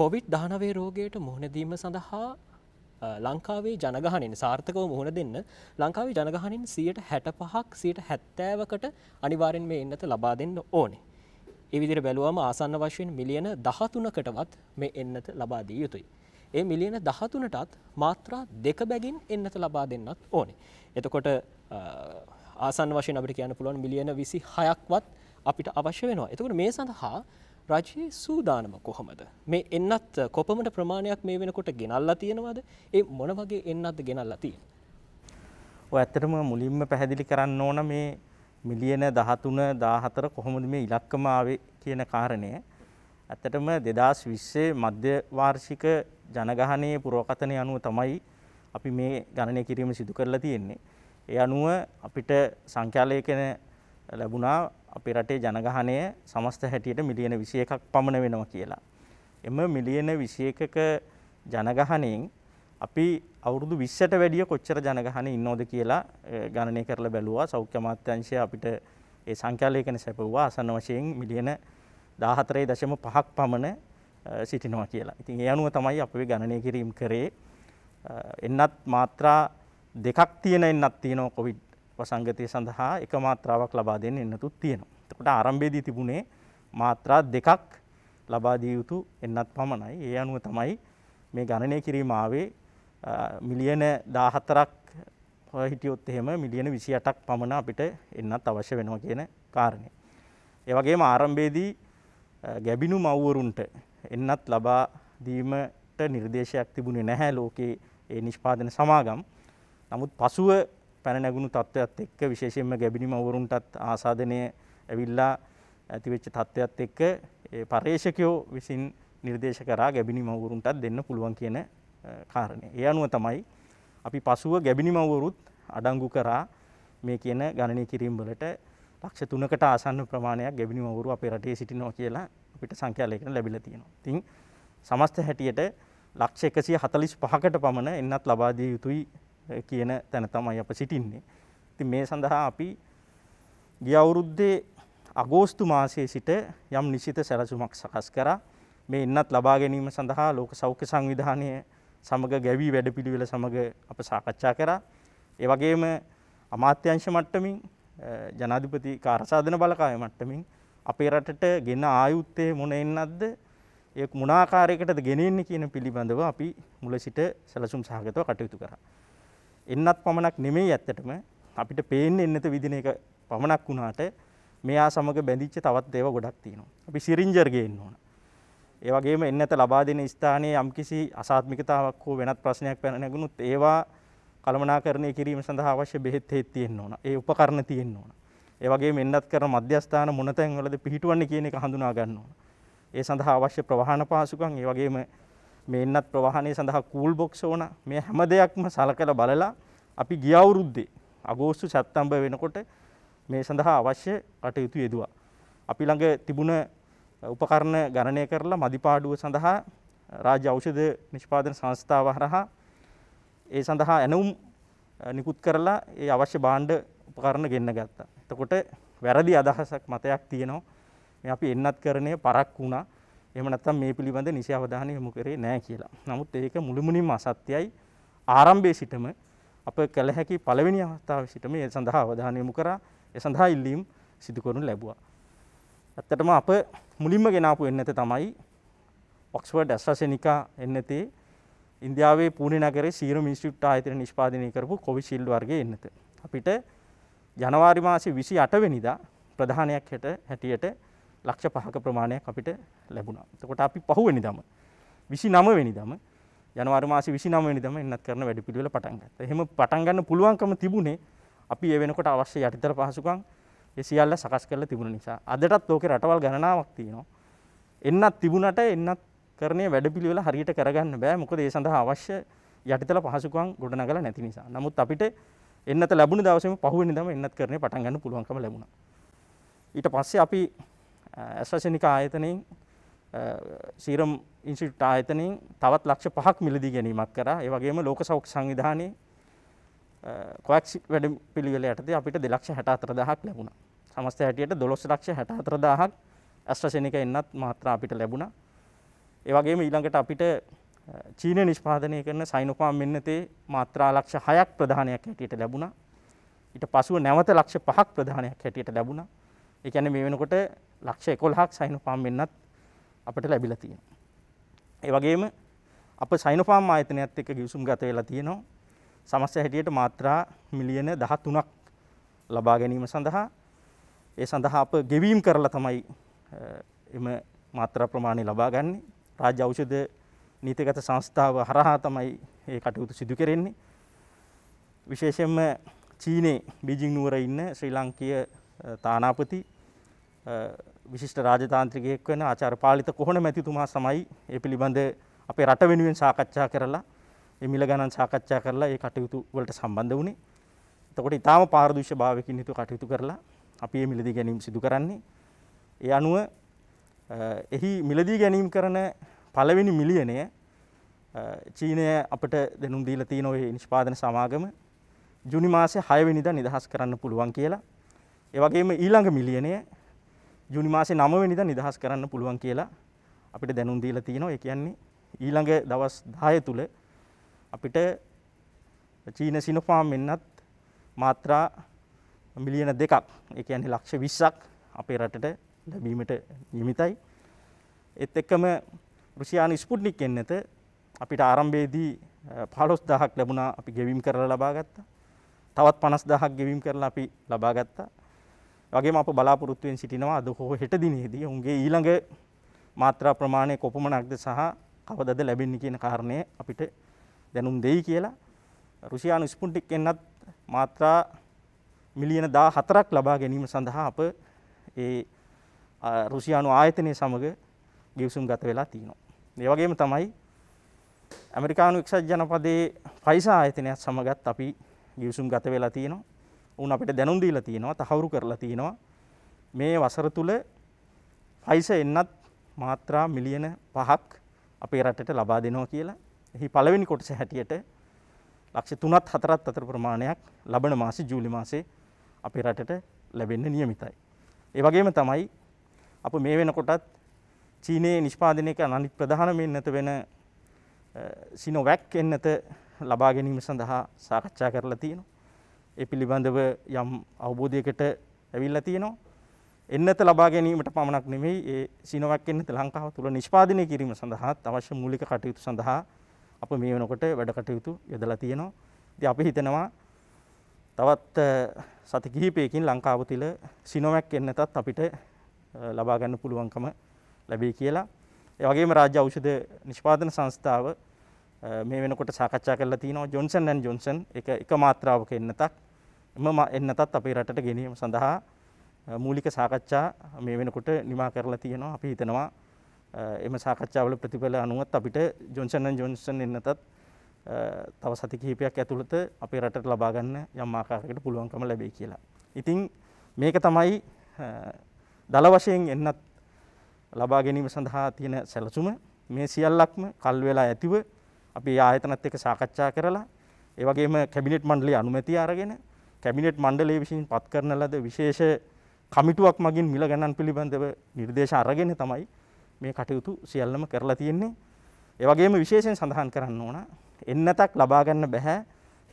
Covid දානවේ රෝගයට මුහුණදීම සඳහා ලංකාවේ ජනගහනින් සාර්ථකව මුහුණ දෙන්න ලංකාවේ ජනගහනින් සියයට හැට පහක් සියයට හැත්තෑවකට අනිවාරෙන් මේ එන්නත ලබා දෙන්න ඕනේ. එවිදිර බැලුවම ආසන්න වශයෙන් මිලියන දහතුනකටවත් මේ එන්නත ලබා දී යුතුයි. ඒ මිලියන දහතුනටත් මාත්‍රා දෙක බැගින් එන්නත ලබා දෙන්නත් ඕනේ. එතකොට ආසන් වශයෙන් අපිට කියන්න පුළුවන් මිලියන විසි හයක්වත් අපිට අවශ්‍ය වෙනවා. එතකට මේ සඳහා රජයේ සූදානම කොහොමද මේ එන්නත් කොපමට ප්‍රමාණයක් මේ වෙනකොට ගෙනල්ලා තියෙනවද ඒ මොන වගේ එන්නත්ද ගෙනල්ලා තියෙන ඇත්තටම මුලින්ම පැහැදිලි කරන්න ඕන මේ මිලියන දහතුන දාහතර කොහොමද මේ ඉලක්කම ආවේ කියන කාරණය ඇත්තටම දෙදස් විශ්සේ මධ්‍යවාර්ෂික ජනගහනය පුරෝකතනය අනුව තමයි අපි මේ ගණනය කිරීම සිදු කරලා තියෙන්නේ. ඒ අනුව අපිට සංඛ්‍යාලයකන ලැබුණා අපේ රටේ ජනගහනය සමස්ත හැටියට මිලියන 21ක් පමණ වෙනවා කියලා. එම මිලියන 21ක ජනගහණයෙන් අපි අවුරුදු 20ට වැඩිය කොච්චර ජනගහනය ඉන්නවද කියලා ගණනය කරලා බැලුවා. සෞඛ්‍ය අමාත්‍යාංශය අපිට ඒ සංඛ්‍යාලේඛන සැපවුවා අසන්න වශයෙන් මිලියන 14.5ක් පමණ සිටිනවා කියලා. ඉතින් ඒ අනුව තමයි අපි ගණනය කිරීම කරේ. එන්නත් මාත්‍රා දෙකක් තියෙන එන්නත් තියෙනවා කොවිඩ් වසංගතය සඳහා එක මාත්‍රාවක් ලබා දෙන්න එන්නතුත් තියෙනවා. එතකොට ආරම්භයේදී තිබුණේ මාත්‍රා දෙකක් ලබා දිය යුතු එන්නත් පමණයි. ඒ අනුව තමයි මේ ගණනය කිරීම ආවේ මිලියන 14ක් හිටියොත් එහෙම මිලියන 28ක් පමණ අපිට එන්නත් අවශ්‍ය වෙනවා කියන කාරණේ. ඒ වගේම ආරම්භයේදී ගැබිණු මව්වරුන්ට එන්නත් ලබා දීමට නිර්දේශයක් තිබුණේ නැහැ ලෝකයේ ඒ නිෂ්පාදන සමාගම්. නමුත් පසුව පැන නැගුණු තත්ත්වයක්ත් එක්ක විශේෂයෙන්ම ගැබිණි මවරුන්ටත් ආසාධනය ඇවිල්ලා ඇතිවෙච්ච තත්ත්වයක්ත් එක්ක පර්ේෂකයෝ විසින් නිර්දේශ කරා ගැබිණි මවරුන්ටත් දෙන්න පුළුවන් කියන කාරණය. ඒ අනුව තමයි අපි පසුව ගැබිණි මවරුත් අඩංගු කරා මේ කියන ගණනය කිරීම්වලට ලක්ෂ තුනකට ආසන්න ප්‍රමාණයක් ගැබිණි මවරු අපේ රටේ සිටිනවා කියලා අපිට සංඛ්‍යාලේඛන ලැබිලා තියෙනවා. ඉතින් සමස්ත හැටියට ලක්ෂ 145කට පමණ එන්නත් ලබා දිය යුතුයි කියන තැන තමයි අප සිටින්නේ. ඉතින් මේ සඳහා අපි ගිය අවුරුද්දේ අගෝස්තු මාසයේ සිට යම් නිශ්චිත සැලසුමක් සකස් කරා. මේ ඉන්නත් ලබා ගැනීම සඳහා ලෝක සෞඛ්‍ය සංවිධානය සමග ගැවී වැඩපිළිවෙල සමග අප සාකච්ඡා කරා. ඒ වගේම අමාත්‍යංශ මට්ටමින් ජනාධිපති කාර්යසාධන බලකාය මට්ටමින් අපේ රටට ගෙන ආයුත්තේ මොන එන්නත්ද ඒ මොන ආකාරයකටද ගෙනෙන්නේ කියන පිළිබඳව අපි මුල සිට සැලසුම් සහගතව කටයුතු කරා. එන්නත් පමණක් නෙමෙයි ඇත්තටම අපිට පේන්නේ එන්නත විදින එක පමණක් වුණාට මෙයා සමග බැඳිච්ච තවත් දේව ගොඩක් තියෙනවා. අපි සිරින්ජර් ගේන්න ඕන. ඒ වගේම එන්නත ලබා දෙන ස්ථානයේ යම්කිසි අසාත්මිකතාවක් හෝ වෙනත් ප්‍රශ්නයක් පැන නැගුණොත් ඒවා කළමනාකරණය කිරීම සඳහා අවශ්‍ය බෙහෙත් හේත් තියෙන්න ඕන. ඒ උපකරණ තියෙන්න ඕන. ඒ වගේම එන්නත් කරන මධ්‍යස්ථාන මොනතැන්වලද පිහිටවන්නේ කියන එක හඳුනා ගන්න ඕන. ඒ සඳහා අවශ්‍ය ප්‍රවාහන පහසුකම් ඒ වගේම මේන්නත් ප්‍රවාහණය සඳහා කූල් බොක්ස් ඕන මේ හැම දෙයක්ම සලකලා බලලා අපි ගිය අවුරුද්දේ අගෝස්තු සැප්තැම්බර් වෙනකොට මේ සඳහා අවශ්‍ය කටයුතු යෙදුවා. අපි ළඟ තිබුණ උපකරණ ගණනය කරලා මදිපාඩුව සඳහා රාජ්‍ය ඖෂධ නිෂ්පාදන සංස්ථාව හරහා ඒ සඳහා ඇනවුම් නිකුත් කරලා ඒ අවශ්‍ය භාණ්ඩ උපකරණ ගෙන්න ගත්තා. එතකොට වැරදි අදහසක් මතයක් තියෙනවා. මේ අපි එන්නත් කරණය පරක් වුණා. එහෙම නැත්නම් මේ පිළිබඳ නිසි අවධානය යොමු කරේ නැහැ කියලා. නමුත් ඒක මුළුමනින්ම අසත්‍යයි. ආරම්භයේ සිටම අප කළ හැකි පළවෙනි අවස්ථාවේ සිට මේ සඳහා අවධානය යොමු කරා. ඒ සඳහා ඉල්ලීම් සිදු කරනු ලැබුවා. ඇත්තටම අප මුලින්ම ගෙනාපු එන්නත තමයි ඔක්ස්ෆර්ඩ් ඇස්ට්‍රාසෙනිකා එන්නතේ ඉන්දියාවේ පුණේ නගරේ සීරම් ඉන්ස්ටිටියුට් ආයතන නිෂ්පාදනය කරපු කොවිෂීල්ඩ් වර්ගයේ එන්නත. අපිට ජනවාරි මාසේ 28 වෙනිදා ප්‍රධානයක් හැට හැටියට ලක්ෂ පහක ප්‍රමාණයක් අපිට ලැබුණා. එතකොට අපි පහුවෙනිදාම 29 වෙනිදාම ජනවාරි මාසේ 29 වෙනිදාම එන්නත් කරන වැඩපිළිවෙල පටන් ගත්තා. එහෙම පටන් ගන්න පුළුවන්කම තිබුණේ අපි ඒ වෙනකොට අවශ්‍ය යටිතල පහසුකම් ඒ සියල්ල සකස් කරලා තිබුණ නිසා. අදටත් ලෝකේ රටවල් ගණනාවක් තියෙනවා. එන්නත් තිබුණට එන්නත් කරන්නේ වැඩපිළිවෙල හරියට කරගන්න බෑ. මොකද ඒ සඳහා අවශ්‍ය යටිතල පහසුකම් ගොඩනගලා නැති නිසා. නමුත් අපිට එන්නත ලැබුණ දවසේම පහුවෙනිදාම එන්නත් කරන්නේ පටන් ගන්න පුළුවන්කම ලැබුණා. ඊට පස්සේ අපි ඇස්වශනික ආයතනයෙන් සීරම් ඉන්සිට ආයතනින් තවත් ලක්ෂ පහක් මිලදී ගැනීමක් කර ඒවගේම ලෝක සෞක් සංවිධානය කොක් වැඩ පිළිවෙල ඇතේ අපිට දෙලක්ෂ හැට අතර දහක් ලැබුණ සමස්ත හැටියට දොළොස් ලක්ෂ හැට අතර දහක් ඇස්වශනික එන්නත් මාත්‍ර අපිට ලැබුණ ඒවගේම ඊළඟට අපිට චීන නිෂ්පාදනය කරන සයිනොපාම් මෙන්නතේ මාත්‍රා ලක්ෂ හයක් ප්‍රධානයක් හැටියට ලැබුණ ඊට පසුව නැවත ලක්ෂ පහක් ප්‍රධානයක් හැටියට ලැබුණා ඒ කියන්නේ මේ වෙනකොට ලක්ෂ 11ක් සයිනෝෆාම් වෙන්නත් අපිට ලැබිලා තියෙනවා. ඒ වගේම අප සයිනෝෆාම් ආයතනයත් එක්ක ගිවිසුම් ගත වෙලා තියෙනවා. සමස්ත හැටියට මාත්‍රා මිලියන 13ක් ලබා ගැනීම සඳහා ඒ සඳහා අප ගෙවීම් කරලා තමයි එම මාත්‍රා ප්‍රමාණය ලබා ගන්න. රාජ්‍ය ඖෂධ නීතිගත සංස්ථාව හරහා තමයි ඒ කටයුතු සිදු කෙරෙන්නේ. විශේෂයෙන්ම චීනයේ බීජිං නුවර ඉන්න ශ්‍රී ලාංකීය තානාපති විශිෂ්ට රාජතාන්ත්‍රිකයෙක් වෙන ආචාර පාලිත කොහොන මැතිතුමා සමයි ඒ පිළිබඳ අපේ රට වෙනුවෙන් සාකච්ඡා කරලා මිල ගණන් සාකච්ඡා කරලා ඒ කටයුතු වලට සම්බන්ධ වුණේ. එතකොට ඊටාම පාරදූෂ්‍ය භාවයකින් හිතු කටයුතු කරලා අපි මේ මිලදී ගැනීම සිදු කරන්නේ. ඒ අනුව එහි මිලදී ගැනීම කරන පළවෙනි මිලියනය චීනය අපට දෙනුම් දීලා තියෙන ওই නිෂ්පාදන සමාගම ජුනි මාසේ 6 වෙනිදා නිදහස් කරන්න පුළුවන් කියලා ඒ වගේම ඊළඟ මිලියනය ජුනි මාසේ 9 වෙනිදා නිදහස් කරන්න පුළුවන් කියලා අපිට දැනුම් දීලා තියෙනවා. ඒ කියන්නේ ඊළඟ දවස් 10 තුල අපිට චීන සිනොෆාම් එන්නත් මාත්‍රා මිලියන දෙකක් ඒ කියන්නේ ලක්ෂ 20ක් අපේ රටට ලැබීමට නියමිතයි. ඒත් එක්කම රුසියානු ස්පුට්නික් එන්නත අපිට ආරම්භයේදී 15000ක් ලැබුණා අපි ගෙවීම් කරලා ලබා ගත්තා. තවත් 50000ක් ගෙවීම් කරලා අපි ලබා ගත්තා. වගේම අප බලාපොරොත්තුවෙන් සිටිනවා අද හෝ හෙට දිනේදී ඔවුන්ගේ ඊළඟ මාත්‍රා ප්‍රමාණය කොපමණක්ද සහ කවදද ලැබෙන්නේ කියන කාරණය අපිට දැනුම් දෙයි කියලා රුසියානු ස්පුන්ටික් එන්නත් මාත්‍රා මිලියන 14ක් ලබා ගැනීම සඳහා අප ඒ රුසියානු ආයතනය සමග ගිවිසුම් ගත වෙලා තියෙනවා. ඒ වගේම තමයි ඇමරිකානු එක්සත් ජනපදයේ ෆයිසා ආයතනයත් සමගත් අපි ගිවිසුම් ගත වෙලා තියෙනවා. උන් අපිට දැනුම් දීලා තියෙනවා තහවුරු කරලා තියෙනවා මේ වසර තුල පයිස එන්නත් මාත්‍රා මිලියන 5ක් අපේ රටට ලබා දෙනවා කියලා. එහි පළවෙනි කොටස හැටියට ලක්ෂ 3ත් 4ත් අතර ප්‍රමාණයක් ලබන මාසේ ජූලි මාසේ අපේ රටට ලැබෙන්න නියමිතයි. ඒ වගේම තමයි අප මේ වෙනකොටත් චීනයේ නිෂ්පාදනය කරන අනිත් ප්‍රධාන මෙන්නත වෙන සිනොවැක් එන්නත ලබා ගැනීම සඳහා සාකච්ඡා කරලා තියෙනවා. ඒ පිළිබඳව යම් අවබෝධයකට ඇවිල්ලා තියෙනවා. එන්නත ලබා ගැනීමට පමණක් නෙමෙයි ඒ සිනොවැක් එන්නත ලංකාව තුල නිෂ්පාදනය කිරීම සඳහා අවශ්‍ය මූලික කටයුතු සඳහා අප මේ වෙනකොට වැඩ කටයුතු යොදලා තියෙනවා. ඉතින් අපි හිතනවා තවත් සති කිහිපයකින් ලංකාව තුළ සිනොවැක් එන්නතත් අපිට ලබා ගන්න පුළුවන්කම ලැබේ කියලා. ඒ වගේම රාජ්‍ය ඖෂධ නිෂ්පාදන සංස්ථාව මේ වෙනකොට සාකච්ඡා කරලා තිනවා ජොන්සන් ඇන් ජොන්සන් එක එක මාත්‍රාවක එන්නතක් ම එන්නතත් අපේ රටට ගැනීම සඳහා මූලික සාකච්ඡා මේ වෙනකොට නිමා කරලා තියෙනවා අපි හිතනවා එම සාකච්ඡාවල ප්‍රතිඵල අනුවත් අපිට ජොන්සන් ජොන්සන් එන්නතත් තව සති කිහිපයක් ඇතුළත අපේ රටට ලබා ගන්න යම් ආකාරයකට පුළුවන්කම ලැබෙයි කියලා. ඉතින් මේක තමයි දල වශයෙන් එන්නත් ලබා ගැනීම සඳහා තියෙන සැලසුම මේ සියල්ලක්ම කල් වෙලා ඇතිව අපි ආයතනත් එක්ක සාකච්ඡා කරලා ඒ වගේම කැබිනට් මණ්ඩලයේ අනුමැතිය අරගෙන කැබිනට් මණ්ඩලේ විසින් පත් කරන ලද විශේෂ කමිටුවක් මගින් මිල ගණන් පිළිබඳව නිර්දේශ අරගෙන තමයි මේ කටයුතු සියල්ලම කරලා තියෙන්නේ. ඒ වගේම විශේෂයෙන් සඳහන් කරන්න ඕන එන්නතක් ලබා ගන්න බෑ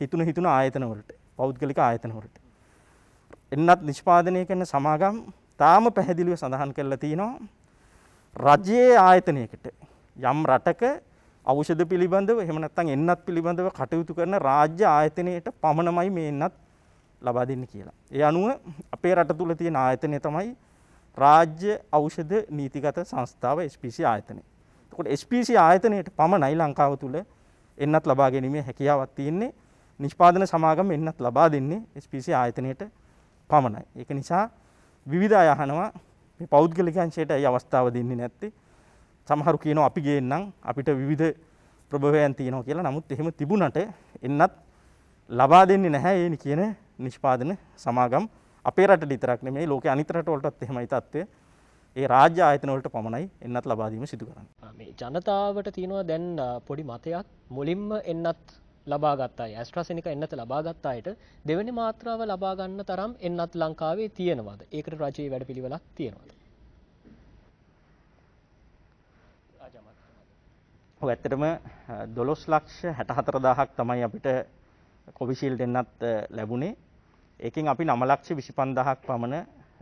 හිතුන හිතුන ආයතන වලට පෞද්ගලික ආයතන වලට. එන්නත් නිෂ්පාදනය කරන සමාගම් තාම පැහැදිලිව සඳහන් කරලා තියෙනවා රජයේ ආයතනයකට යම් රටක ඖෂධ පිළිබඳව එහෙම නැත්නම් එන්නත් පිළිබඳව කටයුතු කරන රාජ්‍ය ආයතනයට පමණමයි මේ එන්නත් ලබා දෙන්න කියලා. ඒ අනුව අපේ රට තුළ තියෙන ආයතනය තමයි රාජ්‍ය ඖෂධ නීතිගත සංස්ථාව SPC ආයතනය. එතකොට SPC ආයතනයට පමණයි ලංකාව තුළ එන්නත් ලබා ගැනීමේ හැකියාවක් තියෙන්නේ. නිෂ්පාදන සමාගම එන්නත් ලබා දෙන්නේ SPC ආයතනයට පමණයි. ඒක නිසා විවිධ අය අහනවා මේ පෞද්ගලික අංශයට ඇයි අවස්ථාව දෙන්නේ නැත්තේ? සමහරු කියනවා අපි ගේන්නම් අපිට විවිධ ප්‍රභවයන් තියෙනවා කියලා. නමුත් එහෙම තිබුණට එන්නත් ලබා දෙන්නේ නැහැ ඒ කියන නිෂ්පාදන සමාගම් අපේ රට විතරක් නෙමෙයි ලෝකයේ අනිත් රටවලටත් එහෙමයි තත්ත්වය. ඒ රාජ්‍ය ආයතන වලට පමණයි එන්නත් ලබා දීම සිදු කරන්නේ. මේ ජනතාවට තියෙනවා දැන් පොඩි මතයක් මුලින්ම එන්නත් ලබා ගත්තා. ඇස්ට්‍රාසෙනික එන්නත ලබා ගත්ත අයට දෙවෙනි මාත්‍රාව ලබා ගන්න තරම් එන්නත් ලංකාවේ තියෙනවද? ඒකට රජයේ වැඩපිළිවෙලක් තියෙනවද? ඔව් ඇත්තටම 12 ලක්ෂ 64000ක් තමයි අපිට කොවිෂීල්ඩ් එන්නත් ලැබුණේ. ඒකෙන් අපි 9,25,000ක් පමණ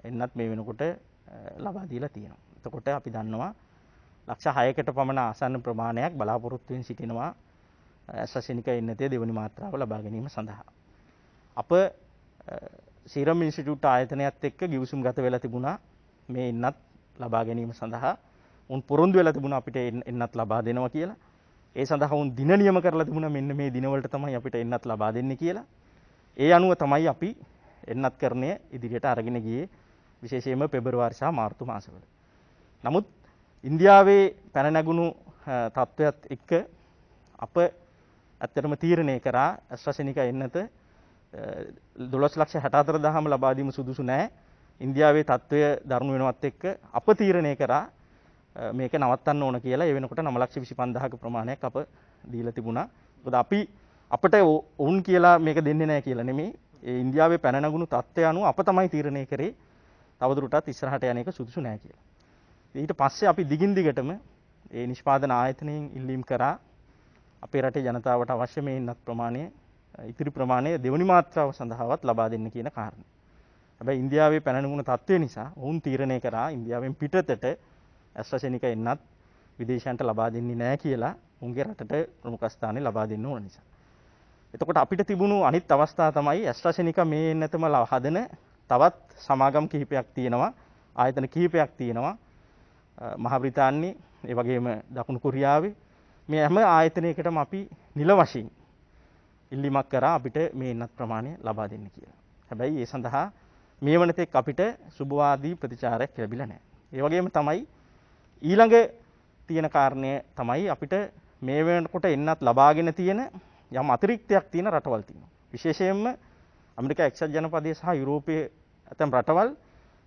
එන්නත් මේ වෙනකොට ලබා දීලා තියෙනවා. එතකොට අපි දන්නවා ලක්ෂ 6කට පමණ ආසන්න ප්‍රමාණයක් බලාපොරොත්තුෙන් සිටිනවා ඇසසිනික එන්නතේ දෙවනි මාත්‍රාව ලබා ගැනීම සඳහා. අප සීරම් ඉන්ස්ටිටියුට් ආයතනයත් එක්ක ගිවිසුම් ගත වෙලා තිබුණා මේ එන්නත් ලබා ගැනීම සඳහා උන් පොරොන්දු වෙලා තිබුණා අපිට එන්නත් ලබා දෙනවා කියලා. ඒ සඳහා උන් දින නියම කරලා තිබුණා මෙන්න මේ දිනවලට තමයි අපිට එන්නත් ලබා දෙන්නේ කියලා. ඒ අනුව තමයි අපි එන්නත් කරණය ඉදිරියට අරගෙන ගියේ විශේෂයෙන්ම පෙබරවාරි සහ මාර්තු මාසවල. නමුත් ඉන්දියාවේ පැන නැගුණු තත්ත්වයක් එක්ක අප ඇත්තටම තීරණය කරා ඇස්වසනික එන්නත දොළොස් ලක්ෂ හැටතර දහම ලබාදීම සුදුසු නෑ ඉන්දියාවේ තත්ත්වය දරුණු වෙනවත් එක්ක අප තීරණය කරා මේක නවත්තන්න ඕන කියලා ඒ වෙනකොට 9 ලක්ෂ 25 දහක ප්‍රමාණයක් අප දීලා තිබුණා. මොකද අපි අපට ඔවුන් කියලා මේක දෙන්නේ නැහැ කියලා නෙමේ ඒ ඉන්දියාවේ පැන නගුණු තත්ත්වය අනුව අප තමයි තීරණය කරේ තවදුරටත් ඉස්සරහට යන එක සුදුසු නැහැ කියලා. ඊට පස්සේ අපි දිගින් දිගටම ඒ නිෂ්පාදන ආයතනයෙන් ඉල්ලීම් කරා අපේ රටේ ජනතාවට අවශ්‍ය මේ ඉන්නත් ප්‍රමාණය ඉතිරි ප්‍රමාණය දෙවනි මාත්‍රාව සඳහාවත් ලබා දෙන්න කියන කාරණේ. හැබැයි ඉන්දියාවේ පැන නගුණු තත්ත්වය නිසා ඔවුන් තීරණය කරා ඉන්දියාවෙන් පිටතට ඇස්ට්‍රසෙනිකා එන්නත් විදේශයන්ට ලබා දෙන්නේ නැහැ කියලා උන්ගේ රටට ප්‍රමුඛ ස්ථානය ලබා දෙන්න ඕන නිසා. එතකොට අපිට තිබුණු අනිත් අවස්ථා තමයි ඇස්ට්‍රසෙනිකා මේ එන්නතම හදන තවත් සමාගම් කිහිපයක් තියෙනවා ආයතන කිහිපයක් තියෙනවා මහා බ්‍රිතාන්‍යයේ ඒ වගේම දකුණු කොරියාවේ මේ හැම ආයතනයකටම අපි නිල වශයෙන් ඉල්ලීමක් කරා අපිට මේ එන්නත් ප්‍රමාණය ලබා දෙන්න කියලා. හැබැයි ඒ සඳහා මේ වනතෙක් අපිට සුබවාදී ප්‍රතිචාරයක් ලැබිලා නැහැ. ඒ වගේම තමයි ඊළඟ තියෙන කාරණය තමයි අපිට මේ වෙනකොට එන්නත් ලබාගෙන තියෙන යම් අතිරික්තයක් තියෙන රටවල් තියෙනවා. විශේෂයෙන්ම ඇමරිකා එක්සත් ජනපදයේ සහ යුරෝපයේ ඇතැම් රටවල්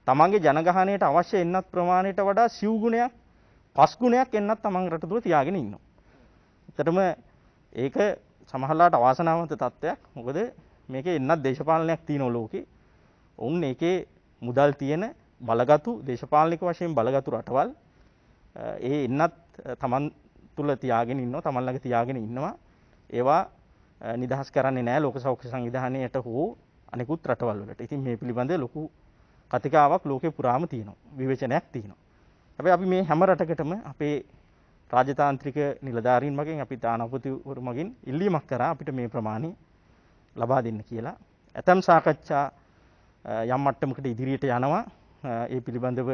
තමන්ගේ ජනගහනයට අවශ්‍ය එන්නත් ප්‍රමාණයට වඩා සිව් ගුණයක් පස් ගුණයක් එන්නත් තමන් රට තුල තියාගෙන ඉන්නවා. ඇත්තටම ඒක සමහරලාට අවාසනාවන්ත තත්ත්වයක්. මොකද මේකේ එන්නත් දේශපාලනයක් තියෙනවා ලෝකේ. ඔවුන් ඒකේ මුදල් තියෙන බලගතු දේශපාලනික වශයෙන් බලගතු රටවල් ඒ එන්නත් තමන් තුල තියාගෙන ඉන්නවා තමන් ළඟ තියාගෙන ඉන්නවා ඒවා නිදහස් කරන්නේ නැහැ ලෝක සෞඛ්‍ය සංවිධානයට හෝ අනෙකුත් රටවල් වලට. ඉතින් මේ පිළිබඳ ලොකු කතිකාවක් ලෝකේ පුරාම තියෙනවා. විවේචනයක් තියෙනවා. හැබැයි අපි මේ හැම රටකටම අපේ රාජතාන්ත්‍රික නිලධාරීන් මගින් අපි තානාපතිවරු මගින් ඉල්ලීමක් කරා අපිට මේ ප්‍රමාණය ලබා දෙන්න කියලා. ඇතම් සාකච්ඡා යම් මට්ටමකට ඉදිරියට යනවා. ඒ පිළිබඳව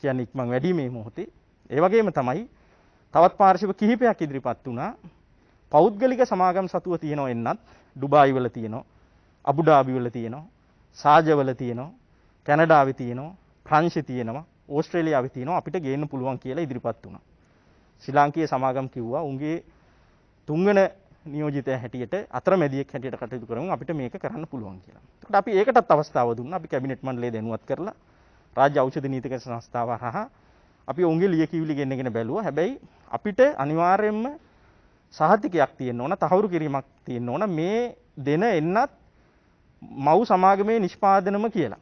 කියන්නේ ඉක්මන් වැඩි මේ මොහොතේ. ඒ වගේම තමයි තවත් පාර්ශව කිහිපයක් ඉදිරිපත් වුණා. පෞද්ගලික සමාගම් සතුව තියෙනවා එන්නත් ඩුබායි වල තියෙනවා අබු ඩාබි වල තියෙනවා සාජ වල තියෙනවා කැනඩාවේ තියෙනවා ප්‍රංශේ තියෙනවා ඕස්ට්‍රේලියාවේ තියෙනවා අපිට ගේන්න පුළුවන් කියලා ඉදිරිපත් වුණා ශ්‍රී ලාංකීය සමාගම් කිව්වා උන්ගේ තුන්වන නියෝජිතය හැටියට අතරමැදියෙක් හැටියට කටයුතු කරමු අපිට මේක කරන්න පුළුවන් කියලා. එතකොට අපි ඒකටත් අවස්ථාව දුන්නා. අපි කැබිනට් මණ්ඩලය දැනුවත් කරලා රාජ්‍ය ඖෂධ නීතික සංස්ථාව හරහා අපි ඔවුන්ගේ ලියකියවිලි ගෙන්නගෙන බැලුවා. හැබැයි අපිට අනිවාර්යයෙන්ම සහතිකයක් තියෙන්න ඕන තහවුරු කිරීමක් තියෙන්න ඕන මේ දෙන එන්නත් මව් සමාගමේ නිෂ්පාදනම කියලා.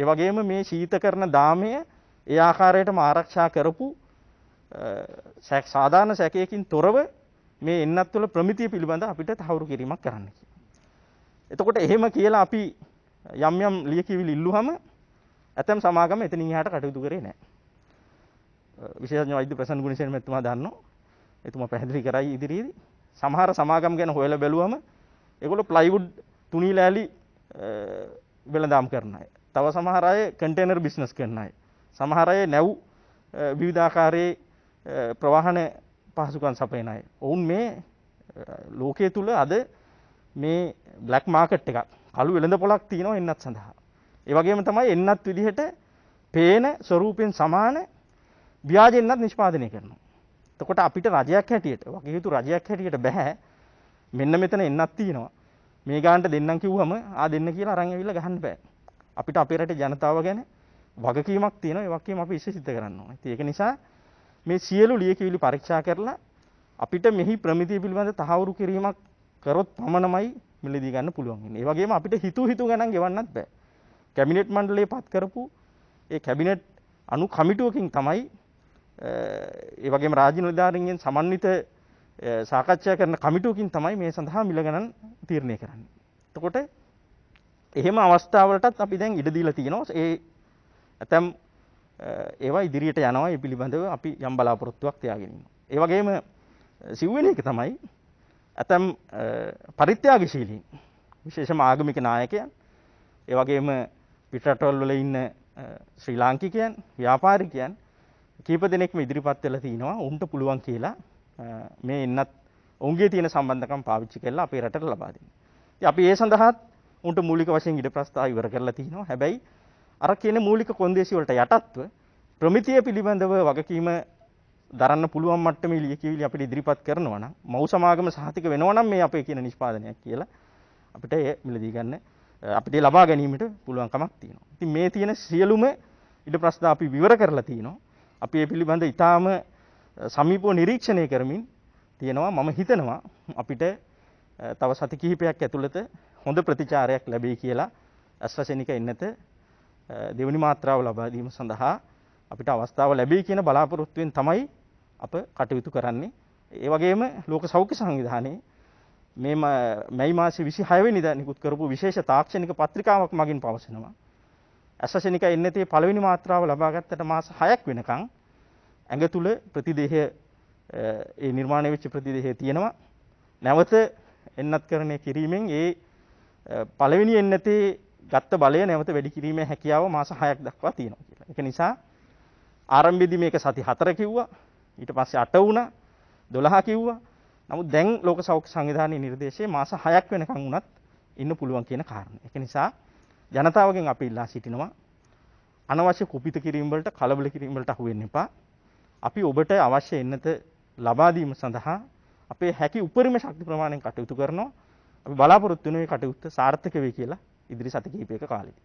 ඒ වගේම මේ ශීත කරන දාමය ඒ ආකාරයටම ආරක්ෂා කරපු සාධාරණ සැකයකින් තොරව මේ එන්නත් තුළ ප්‍රමිතිය පිළිබඳ අපිට තහවුරු කිරීමක් කරන්න එතකොට එහෙම කියලා අපි යම් යම් ලියකිවිලි ඉල්ලුවම ඇතම් සමාගම එතනින් එහාට කටයුතු කරේ නැහැ. විශේෂඥ වෛද්‍ය ප්‍රසන්න ගුණසේන මැතිතුමා දන්නවා එතුමා පැහැදිලි කරයි ඉදිරියේදී. සමහර සමාගම් ගැන හොයලා බැලුවම ඒගොල්ලෝ ප්ලයිවුඩ් තුනී ලෑලි වෙළඳාම් කරන අය. තව සමහර අය කන්ටේනර් බිස්නස් කරන අය. සමහර අය නැව් විවිධාකාරයේ ප්‍රවාහන පහසුකම් සපයන අය. ඔවුන් මේ ලෝකයේ තුල අද මේ බ්ලැක් මාකට් එකක් කළු වෙළඳ පොලක් තියෙනවා එන්නත් සඳහා. ඒ වගේම තමයි එන්නත් විදිහට පේන ස්වරූපෙන් සමාන ව්‍යාජෙන්නත් නිෂ්පාදනය කරනවා. එතකොට අපිට රජයක් හැටියට වගේ යුතු රජයක් හැටියට බෑ මෙන්න මෙතන එන්නක් තියෙනවා. මේ ගානට දෙන්නම් කිව්වම ආ දෙන්න කියලා අරන් ඇවිල්ලා ගහන්න බෑ. අපිට අපේ රටේ ජනතාව ගැන වගකීමක් තියෙනවා. ඒ වගකීම අපි ඉස්සේ සිද්ධ කරන්න ඕනේ. ඉතින් ඒක නිසා මේ සියලු ලියකියවිලි පරීක්ෂා කරලා අපිට මෙහි ප්‍රමිතිය පිළිබඳ තහවුරු කිරීමක් කරොත් පමණමයි මිලදී ගන්න පුළුවන් වෙන්නේ. ඒ වගේම අපිට හිතු හිතු ගණන් ගෙවන්නත් බෑ. කැබිනට් මණ්ඩලයේ පත් කරපු ඒ කැබිනට් අනු කමිටුවකින් තමයි ඒ වගේම රාජ්‍ය නිලධාරීන්ගෙන් සමන්විත සාකච්ඡා කරන කමිටුවකින් තමයි මේ සඳහා මිල ගණන් තීරණය කරන්නේ. එතකොට එහෙම අවස්ථාවලටත් අපි දැන් ඉඩ දීලා තියෙනවා. ඒ ඇතම් ඒවා ඉදිරියට යනවා ඒ පිළිබඳව අපි යම් බලාපොරොත්තුවක් තියාගෙන ඉන්නවා. ඒ වගේම සිව්වෙන එක තමයි ඇතම් පරිත්‍යාගශීලීන් විශේෂම ආගමික නායකයන් ඒ වගේම පිටරටවල් වල ඉන්න ශ්‍රී ලාංකිකයන් ව්‍යාපාරිකයන් කීප දෙනෙක්ම ඉදිරිපත් වෙලා තිනවා උන්ට පුළුවන් කියලා මේ එන්නත් ඔවුන්ගේ තියෙන සම්බන්ධකම් පාවිච්චි කරලා අපේ රටට ලබා දෙන්න. අපි ඒ සඳහාත් උන්ට මූලික වශයෙන් ඉඩ ප්‍රස්ථා ඉවර කරලා තිනවා. හැබැයි අර කියන මූලික කොන්දේසි වලට යටත්ව ප්‍රමිතිය පිළිබඳව වගකීම දරන්න පුළුවන් මට්ටමේ ලියකියවිලි අපිට ඉදිරිපත් කරනවා නම් මව් සමාගම සහතික වෙනවා නම් මේ අපේ කියන නිෂ්පාදනයක් කියලා අපිට ඒ මිලදී ගන්න අපිට ලබා ගැනීමට පුළුවන්කමක් තියෙනවා. ඉතින් මේ තියෙන සියලුම ඉඩ ප්‍රස්ථා අපි විවර කරලා තිනවා. අපි ඒ පිළිබඳ ඉතාම සමීපව නිරීක්ෂණය කරමින් තියෙනවා මම හිතනවා අපිට තව සති කිහිපයක් ඇතුළත හොඳ ප්‍රතිචාරයක් ලැබෙයි කියලා ඇස්වසනික එන්නත දෙවනි මාත්‍රාව ලබා දීම සඳහා අපිට අවස්ථාව ලැබෙයි කියන බලාපොරොත්තුවෙන් තමයි අප කටයුතු කරන්නේ. ඒ වගේම ලෝක සෞඛ්‍ය සංවිධානයේ මේ මැයි මාසේ 26 වෙනිදා නිකුත් කරපු විශේෂ තාක්ෂණික පත්‍රිකාවක් මගින් පවසනවා ඇසසනික එන්නතේ පළවෙනි මාත්‍රාව ලබා ගත්තට මාස 6ක් වෙනකන් ඇඟ තුල ප්‍රතිදේහය ඒ නිර්මාණය වෙච්ච ප්‍රතිදේහය තියෙනවා. නැවත එන්නත්කරණය කිරීමෙන් ඒ පළවෙනි එන්නතේ ගත්ත බලය නැවත වැඩි කිරීමේ හැකියාව මාස 6ක් දක්වා තියෙනවා කියලා. ඒක නිසා ආරම්භයේදී මේක සති 4 කිව්වා. ඊට පස්සේ 8 වුණා. 12 කිව්වා. නමුත් දැන් ලෝක සෞඛ්‍ය සංවිධානයේ නිර්දේශයේ මාස 6ක් වෙනකන් වුණත් ඉන්න පුළුවන් කියන කාරණේ. ඒක නිසා ජනතාවගෙන් අපි ඉල්ලා සිටිනවා අනවශ්‍ය කුපිත කිරීම වලට කලබල කිරීම වලට අහු වෙන්න එපා. අපි ඔබට අවශ්‍ය එන්නත ලබා දීම සඳහා අපේ හැකි උපරිම ශක්ති ප්‍රමාණයෙන් කටයුතු කරනවා. අපි බලාපොරොත්තු වෙන මේ කටයුත්ත සාර්ථක වෙයි කියලා ඉදිරි සති කිහිපයක කාලෙදී